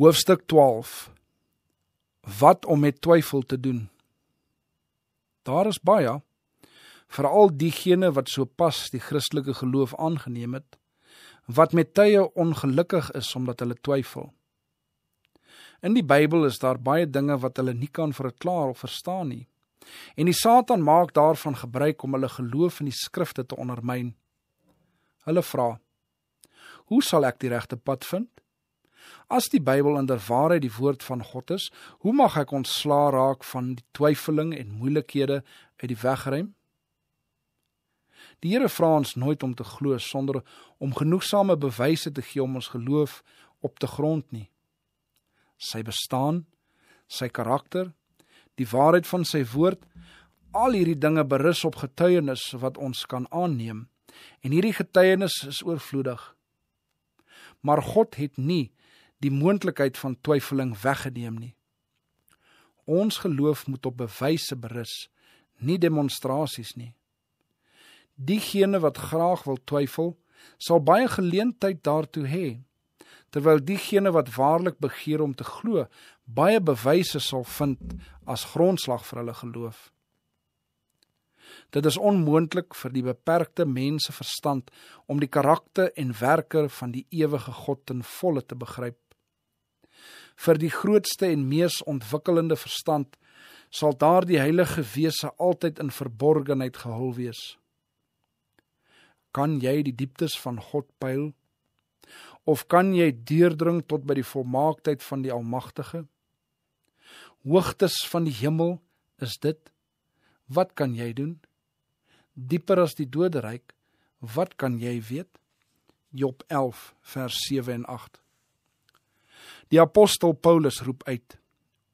Hoofstuk 12 Wat om met twyfel te doen? Daar is baie veral diegene wat sopas die Christelike geloof aangeneem het wat met tye ongelukkig is omdat hulle twyfel. In die Bybel is daar baie dinge wat hulle nie kan verklaar of verstaan nie. En die Satan maak daarvan gebruik om hulle geloof in die skrifte te ondermyn. Hulle vra: Hoe sal ek die regte pad vind? As die Bybel inderwaarheid die woord van God is, hoe mag ek ontslaa raak van die twyfeling en moeilikhede uit die wegruim? Die Here vra ons nooit om te glo sonder om genoegsame bewyse te gee om ons geloof op te grond nie. Sy bestaan, sy karakter, die waarheid van sy woord, al hierdie dinge berus op getuienis wat ons kan aanneem en hierdie getuienis is oorvloedig. Maar God het nie die moontlikheid van twyfeling weggeneem nie. Ons geloof moet op bewyse berus, nie demonstrasies nie. Diegene wat graag wil twyfel, sal baie geleentheid daartoe hê, terwyl diegene wat waarlik begeer om te glo, baie bewyse sal vind as grondslag vir hulle geloof. Dit is onmoontlik vir die beperkte mense verstand om die karakter en werker van die ewige God ten volle te begryp vir die grootste en mees ontwikkelende verstand sal daardie heilige wese altyd in verborgenheid gehul wees. Kan jy die dieptes van God pyl? Of kan jy deurdring tot by die volmaaktheid van die Almagtige? Hoogtes van die hemel is dit. Wat kan jy doen? Dieper as die doderyk, wat kan jy weet? Job 11 vers 7 en 8. Die apostel Paulus roep uit: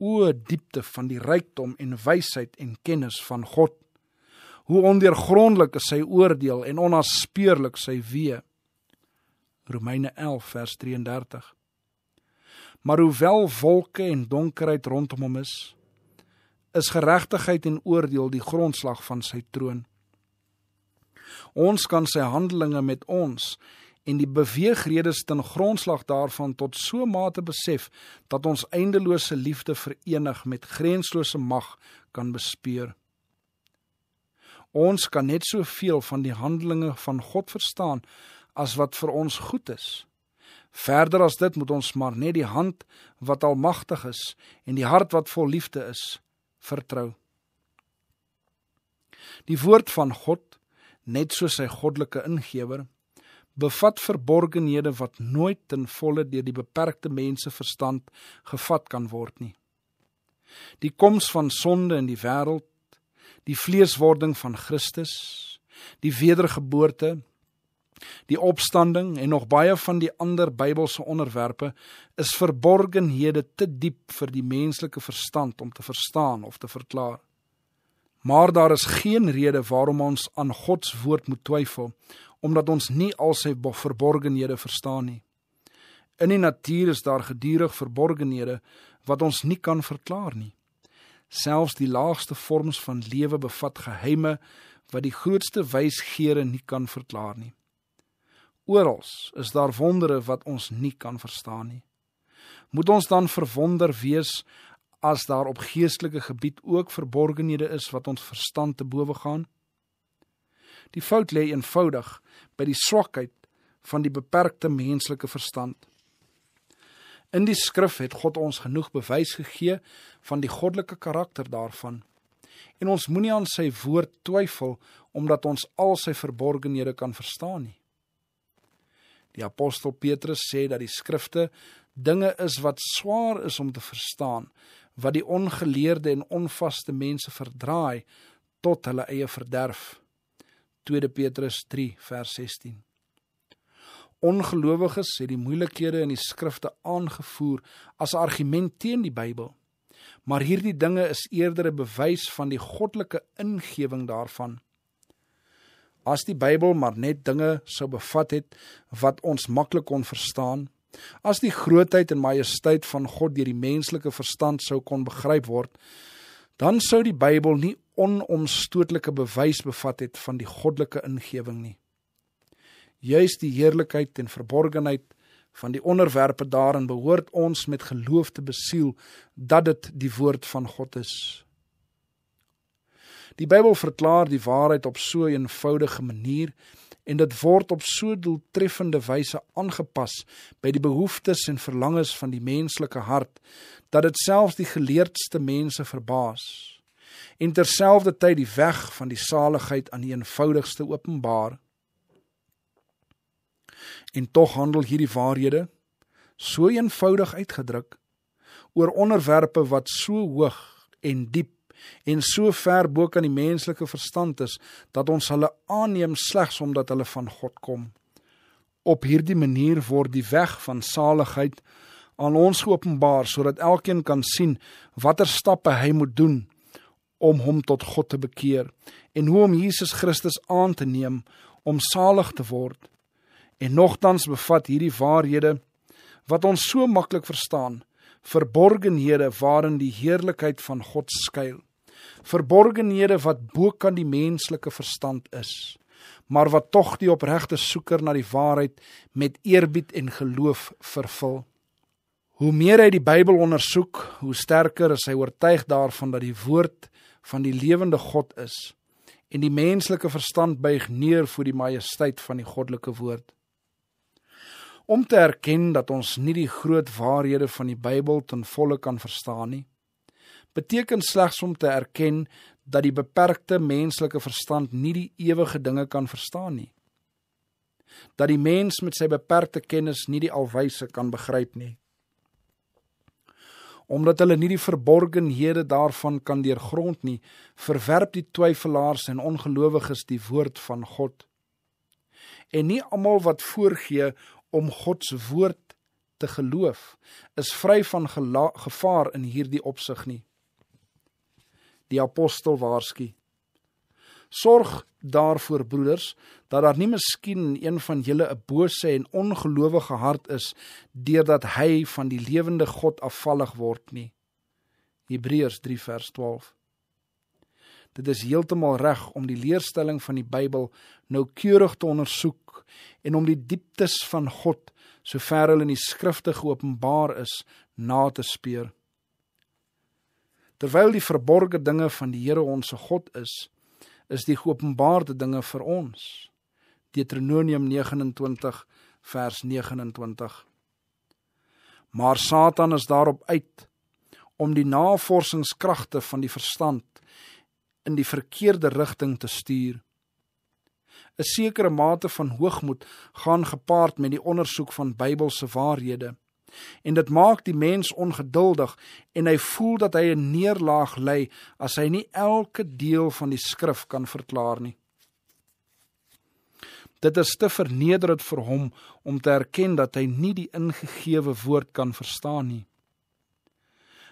"O diepte van die rykdom en wysheid en kennis van God! Hoe ondeurgrondelik is sy oordeel en onaspeurlik sy weë." Romeine 11 vers 33. Maar hoewel wolke en donkerheid rondom hom is, is geregtigheid en oordeel die grondslag van sy troon. Ons kan sy handelinge met ons en die beweegredes ten grondslag daarvan tot so mate besef dat ons eindelose liefde verenig met grenslose mag kan bespeer. Ons kan net soveel van die handelinge van God verstaan as wat vir ons goed is. Verder as dit moet ons maar net die hand wat almagtig is en die hart wat vol liefde is vertrou. Die woord van God, net soos sy goddelike ingewer bevat verborgenhede wat nooit ten volle deur die beperkte menseverstand gevat kan word nie. Die koms van sonde in die wêreld, die vleeswording van Christus, die wedergeboorte, die opstanding en nog baie van die ander Bybelse onderwerpe is verborgenhede te diep vir die menslike verstand om te verstaan of te verklaar. Maar daar is geen rede waarom ons aan God se woord moet twyfel omdat ons nie al sy verborgenhede verstaan nie. In die natuur is daar gedurig verborgenhede wat ons nie kan verklaar nie. Selfs die laagste vorms van lewe bevat geheime wat die grootste wysgeere nie kan verklaar nie. Oral is daar wondere wat ons nie kan verstaan nie. Moet ons dan verwonder wees as daar op geestelike gebied ook verborgenhede is wat ons verstand te bowe gaan? Die fout lê eenvoudig by die swakheid van die beperkte menslike verstand. In die skrif het God ons genoeg bewys gegee van die goddelike karakter daarvan. En ons moenie aan sy woord twyfel omdat ons al sy verborgenhede kan verstaan nie. Die apostel Petrus sê dat die skrifte dinge is wat swaar is om te verstaan, wat die ongeleerde en onvaste mense verdraai tot hulle eie verderf. 2 Petrus 3 vers 16. Ongelowiges het die moeilikhede in die skrifte aangevoer as argument teen die Bybel. Maar hierdie dinge is eerder 'n bewys van die goddelike ingewing daarvan. As die Bybel maar net dinge sou bevat het wat ons maklik kon verstaan, as die grootheid en majesteit van God deur die menslike verstand sou kon begryp word, dan sou die Bybel nie onomstotelike bewys bevat het van die goddelike ingewing nie. Juis die heerlikheid en verborgenheid van die onderwerpe daarin behoort ons met geloof te besiel dat dit die woord van God is. Die Bybel verklaar die waarheid op so 'n eenvoudige manier en dit word op so doeltreffende wyse aangepas by die behoeftes en verlangens van die menslike hart dat dit selfs die geleerdste mense verbaas en terselfdertyd die weg van die saligheid aan die eenvoudigste openbaar. En tog handel hierdie waarhede so eenvoudig uitgedruk oor onderwerpe wat so hoog en diep en so ver bo kan die menslike verstand is dat ons hulle aanneem slegs omdat hulle van God kom. Op hierdie manier word die weg van saligheid aan ons geopenbaar sodat elkeen kan sien watter stappe hy moet doen om hom tot God te bekeer en hoe om Jesus Christus aan te neem om salig te word. En nogtans bevat hierdie waarhede wat ons so maklik verstaan, verborgenhede waarin die heerlikheid van God skuil. Verborgenhede wat bo kan die menslike verstand is, maar wat tog die opregte soeker na die waarheid met eerbied en geloof vervul. Hoe meer hy die Bybel ondersoek, hoe sterker is hy oortuig daarvan dat die woord van die lewende God is en die menslike verstand buig neer voor die majesteit van die goddelike woord. Om te erken dat ons nie die groot waarhede van die Bybel ten volle kan verstaan nie, beteken slegs om te erken dat die beperkte menslike verstand nie die ewige dinge kan verstaan nie. Dat die mens met sy beperkte kennis nie die alwyse kan begryp nie omdat hulle nie die verborgenhede daarvan kan deurgrond nie, verwerp die twyfelaars en ongelowiges die woord van God. En nie almal wat voorgee om God se woord te geloof, is vry van gevaar in hierdie opsig nie. Die apostel waarsku: Sorg daarvoor broeders dat daar nie miskien een van julle 'n bose en ongelowige hart is deurdat hy van die lewende God afvallig word nie. Hebreërs 3 vers 12. Dit is heeltemal reg om die leerstelling van die Bybel noukeurig te ondersoek en om die dieptes van God sover hulle in die skrifte geopenbaar is na te speur. Terwyl die verborgde dinge van die Here onsse God is, is die geopenbaarde dinge vir ons. Deuteronomium 29 vers 29. Maar Satan is daarop uit om die navorsingskragte van die verstand in die verkeerde rigting te stuur. 'n Sekere mate van hoogmoed gaan gepaard met die ondersoek van Bybelse waarhede. En dit maak die mens ongeduldig en hy voel dat hy 'n neerlaag ly as hy nie elke deel van die skrif kan verklaar nie. Dit is te vernederend vir hom om te erken dat hy nie die ingegewe woord kan verstaan nie.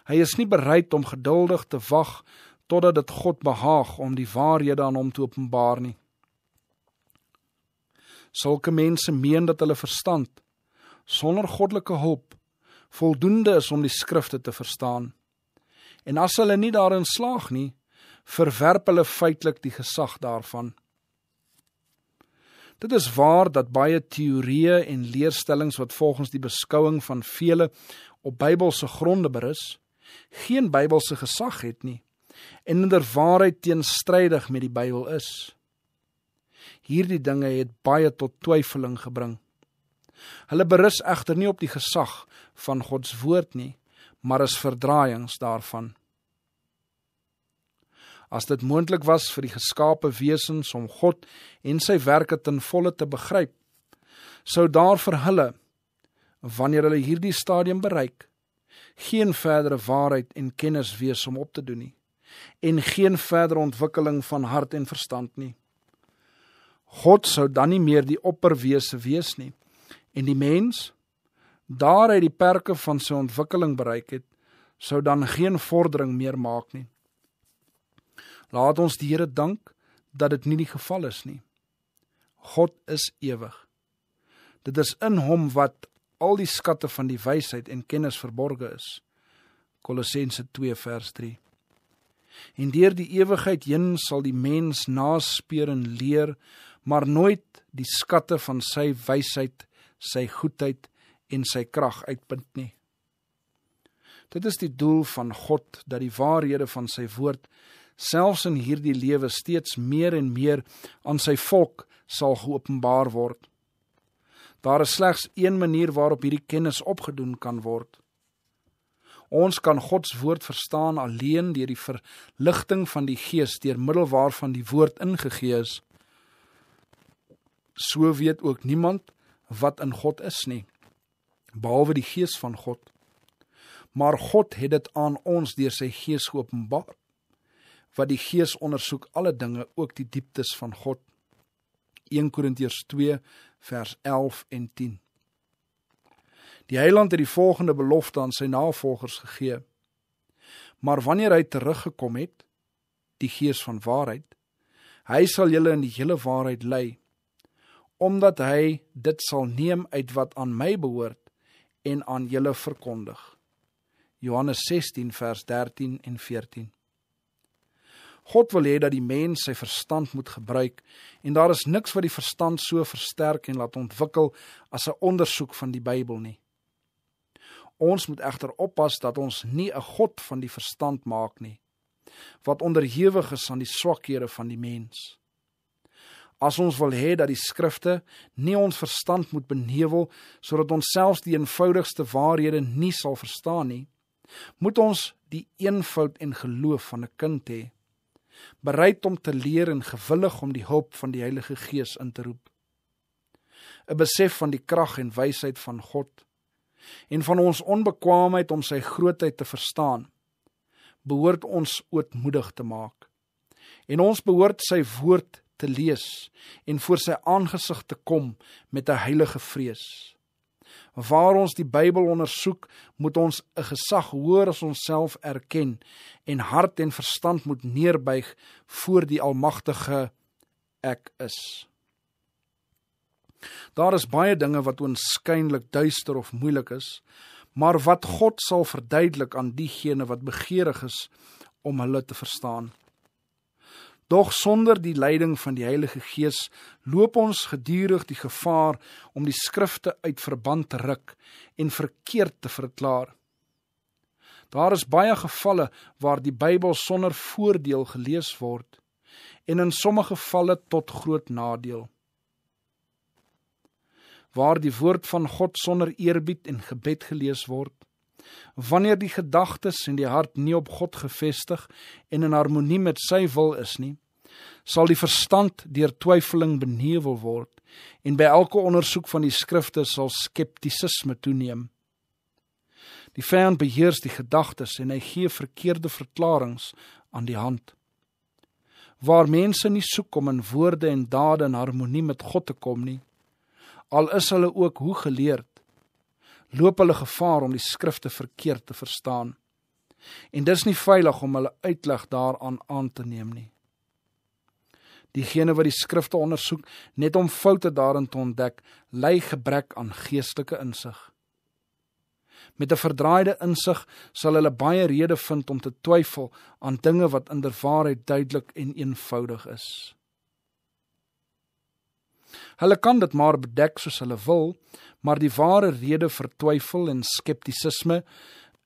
Hy is nie bereid om geduldig te wag totdat dit God behaag om die waarhede aan hom te openbaar nie. Sulke mense meen dat hulle verstand sonder goddelike hulp voldoende is om die skrifte te verstaan. En as hulle nie daarin slaag nie, verwerp hulle feitelik die gesag daarvan. Dit is waar dat baie teorieë en leerstellings wat volgens die beskouing van vele op Bybelse gronde berus, geen Bybelse gesag het nie en inderwaarheid teenstrydig met die Bybel is. Hierdie dinge het baie tot twyfeling gebring. Hulle berus egter nie op die gesag van God se woord nie, maar is verdraaiings daarvan. As dit moontlik was vir die geskaapte wesens om God en sy werke ten volle te begryp, sou daar vir hulle wanneer hulle hierdie stadium bereik, geen verdere waarheid en kennis wees om op te doen nie en geen verdere ontwikkeling van hart en verstand nie. God sou dan nie meer die opperwese wees nie en die mens daaruit die perke van sy ontwikkeling bereik het, sou dan geen vordering meer maak nie. Laat ons die Here dank dat dit nie die geval is nie. God is ewig. Dit is in hom wat al die skatte van die wysheid en kennis verborge is. Kolossense 2 vers 3. En deur die ewigheid heen sal die mens naspeur en leer, maar nooit die skatte van sy wysheid sy goedheid en sy krag uitpunt nie. Dit is die doel van God dat die waarhede van sy woord selfs in hierdie lewe steeds meer en meer aan sy volk sal geopenbaar word. Daar is slegs een manier waarop hierdie kennis opgedoen kan word. Ons kan God se woord verstaan alleen deur die verligting van die Gees deur middel waarvan die woord ingegee is. So weet ook niemand wat in God is nie behalwe die gees van God. Maar God het dit aan ons deur sy gees geopenbaar. Wat die gees ondersoek alle dinge, ook die dieptes van God. 1 Korintiërs 2 vers 11 en 10. Die Heiland het die volgende belofte aan sy navolgers gegee. Maar wanneer hy teruggekom het, die gees van waarheid, hy sal julle in die hele waarheid lei omdat hy dit sal neem uit wat aan my behoort en aan julle verkondig. Johannes 16 vers 13 en 14. God wil hê dat die mens sy verstand moet gebruik en daar is niks wat die verstand so versterk en laat ontwikkel as 'n ondersoek van die Bybel nie. Ons moet egter oppas dat ons nie 'n god van die verstand maak nie wat onderhewig is aan die swakhede van die mens nie. As ons wil hê dat die skrifte nie ons verstand moet benewel sodat ons selfs die eenvoudigste waarhede nie sal verstaan nie, moet ons die eenvoud en geloof van 'n kind hê, bereid om te leer en gewillig om die hulp van die Heilige Gees in te roep. 'n Besef van die krag en wysheid van God en van ons onbekwaamheid om sy grootheid te verstaan, behoort ons ootmoedig te maak. En ons behoort sy woord te te lees en voor sy aangesig te kom met 'n heilige vrees. Waar ons die Bybel ondersoek, moet ons 'n gesag hoër as onsself erken en hart en verstand moet neerbuig voor die almagtige ek is. Daar is baie dinge wat oënskynlik duister of moeilik is, maar wat God sal verduidelik aan diegene wat begeerig is om hulle te verstaan. Doch sonder die leiding van die Heilige Gees loop ons gedurig die gevaar om die skrifte uit verband te ruk en verkeerd te verklaar. Daar is baie gevalle waar die Bybel sonder voordeel gelees word en in sommige gevalle tot groot nadeel. Waar die woord van God sonder eerbied en gebed gelees word, wanneer die gedagtes en die hart nie op God gefestig en in harmonie met sy wil is nie, sal die verstand deur twyfeling benewel word en by elke ondersoek van die skrifte sal skeptisisme toeneem. Die vyand beheers die gedagtes en hy gee verkeerde verklaringe aan die hand. Waar mense nie soek om in woorde en dade in harmonie met God te kom nie, al is hulle ook hoe geleerd, loop hulle gevaar om die skrifte verkeerd te verstaan. En dis nie veilig om hulle uitleg daaraan aan te neem nie. Diegene wat die skrifte ondersoek net om foute daarin te ontdek, ly gebrek aan geestelike insig. Met 'n verdraaide insig sal hulle baie redes vind om te twyfel aan dinge wat inderwaarheid duidelik en eenvoudig is. Hulle kan dit maar bedek soos hulle wil, maar die ware rede vir twyfel en skeptisisme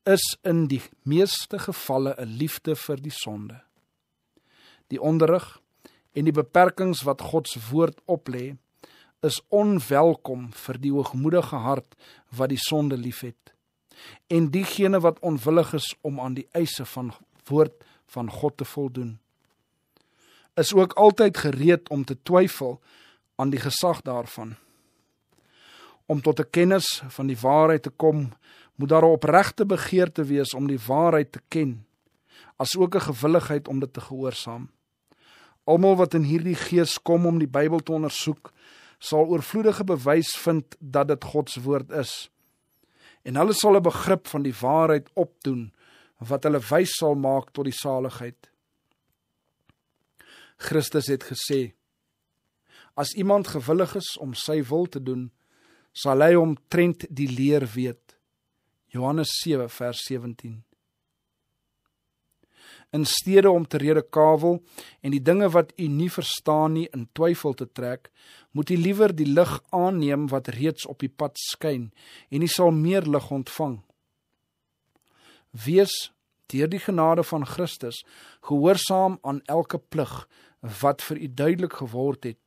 is in die meeste gevalle 'n liefde vir die sonde. Die onderrig en die beperkings wat God se woord oplê, is onwelkom vir die hoogmoedige hart wat die sonde liefhet en diegene wat onwillig is om aan die eise van woord van God te voldoen is ook altyd gereed om te twyfel aan die gesag daarvan. Om tot 'n kennis van die waarheid te kom, moet daar 'n opregte begeerte wees om die waarheid te ken, asook 'n gewilligheid om dit te gehoorsaam. Almal wat in hierdie gees kom om die Bybel te ondersoek, sal oorvloedige bewys vind dat dit God se woord is. En hulle sal 'n begrip van die waarheid opdoen wat hulle wys sal maak tot die saligheid. Christus het gesê: As iemand gewillig is om sy wil te doen, sal hy omtrent die leer weet. Johannes 7 vers 17. In steede om te redekavel en die dinge wat u nie verstaan nie in twyfel te trek, moet u liewer die lig aanneem wat reeds op die pad skyn en u sal meer lig ontvang. Wees deur die genade van Christus gehoorsaam aan elke plig wat vir u duidelik geword het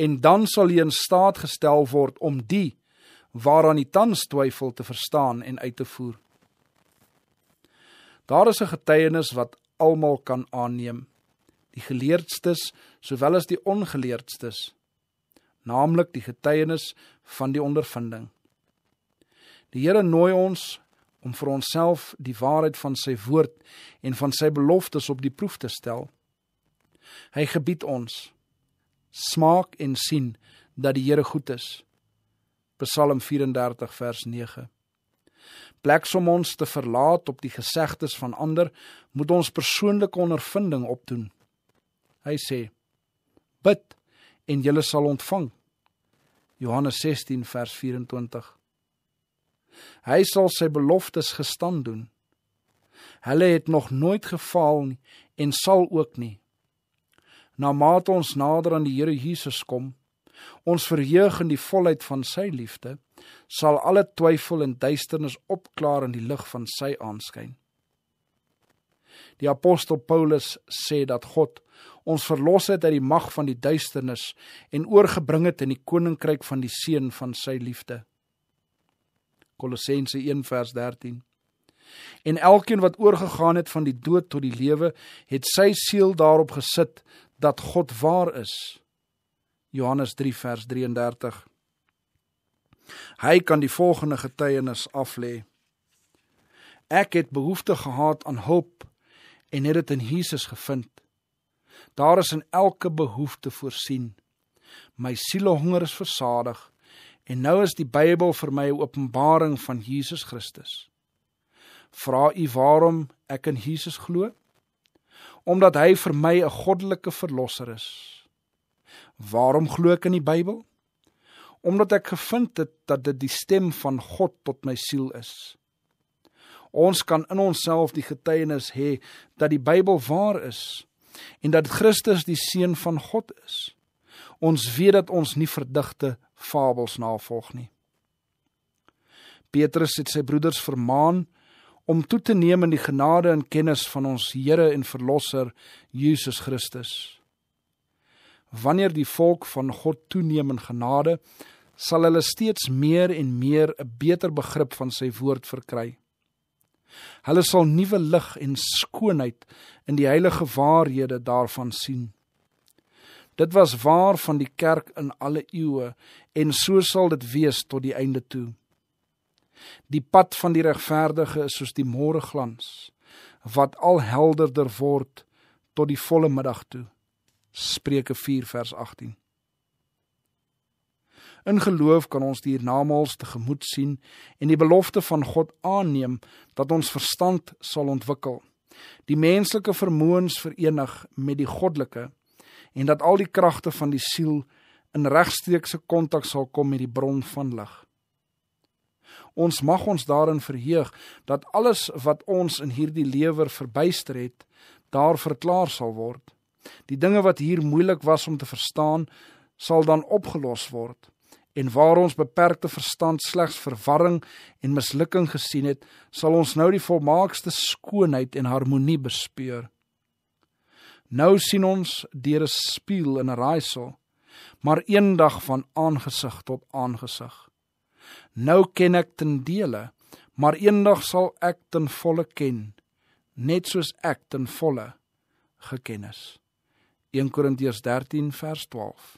en dan sal jy in staat gestel word om die waaraan jy tans twyfel te verstaan en uit te voer. Daar is 'n getuienis wat almal kan aanneem, die geleerdstes sowel as die ongeleerdstes, naamlik die getuienis van die ondervinding. Die Here nooi ons om vir onsself die waarheid van sy woord en van sy beloftes op die proef te stel. Hy gebied ons smaak en sien dat die Here goed is. Psalm 34 vers 9. Pleks om ons te verlaat op die gesegdes van ander, moet ons persoonlike ondervinding opdoen. Hy sê: Bid en jy sal ontvang. Johannes 16 vers 24. Hy sal sy beloftes gestand doen. Hulle het nog nooit gefaal nie en sal ook nie namate ons nader aan die Here Jesus kom, ons verheug in die volheid van sy liefde, sal alle twyfel en duisternis opklaar in die lig van sy aanskyn. Die apostel Paulus sê dat God ons verlos het uit die mag van die duisternis en oorgebring het in die koninkryk van die seun van sy liefde. Kolossense 1:13 En elkeen wat oorgegaan het van die dood tot die lewe, het sy siel daarop gesit dat God waar is. Johannes 3 vers 33. Hy kan die volgende getuienis aflê. Ek het behoefte gehad aan hulp en het dit in Jesus gevind. Daar is in elke behoefte voorsien. My sielehonger is versadig en nou is die Bybel vir my 'n openbaring van Jesus Christus. Vra u waarom ek in Jesus glo? Omdat hy vir my 'n goddelike verlosser is. Waarom glo ek in die Bybel? Omdat ek gevind het dat dit die stem van God tot my siel is. Ons kan in onsself die getuienis hê dat die Bybel waar is en dat Christus die seun van God is. Ons weet dat ons nie verdigte fabels navolg nie. Petrus het sy broeders vermaan om toe te neem in die genade en kennis van ons Here en Verlosser Jesus Christus. Wanneer die volk van God toeneem in genade, sal hulle steeds meer en meer 'n beter begrip van sy woord verkry. Hulle sal nuwe lig en skoonheid in die heilige waarhede daarvan sien. Dit was waar van die kerk in alle eeue en so sal dit wees tot die einde toe. Die pad van die regverdige is soos die môreglans wat al helderder word tot die volle middag toe. Spreuke 4 vers 18. In geloof kan ons die hiernamaals tegemoet sien en die belofte van God aanneem dat ons verstand sal ontwikkel. Die menslike vermoëns verenig met die goddelike en dat al die kragte van die siel in regstreekse kontak sal kom met die bron van lig. Ons mag ons daarin verheug dat alles wat ons in hierdie lewe verbyster het, daar verklaar sal word. Die dinge wat hier moeilik was om te verstaan, sal dan opgelos word. En waar ons beperkte verstand slegs verwarring en mislukking gesien het, sal ons nou die volmaakste skoonheid en harmonie bespeur. Nou sien ons deur 'n spieël in 'n raaisel, maar eendag van aangesig tot aangesig. Nou ken ek ten dele, maar eendag sal ek ten volle ken, net soos ek ten volle gekennis. 1 Korintiërs 13 vers 12.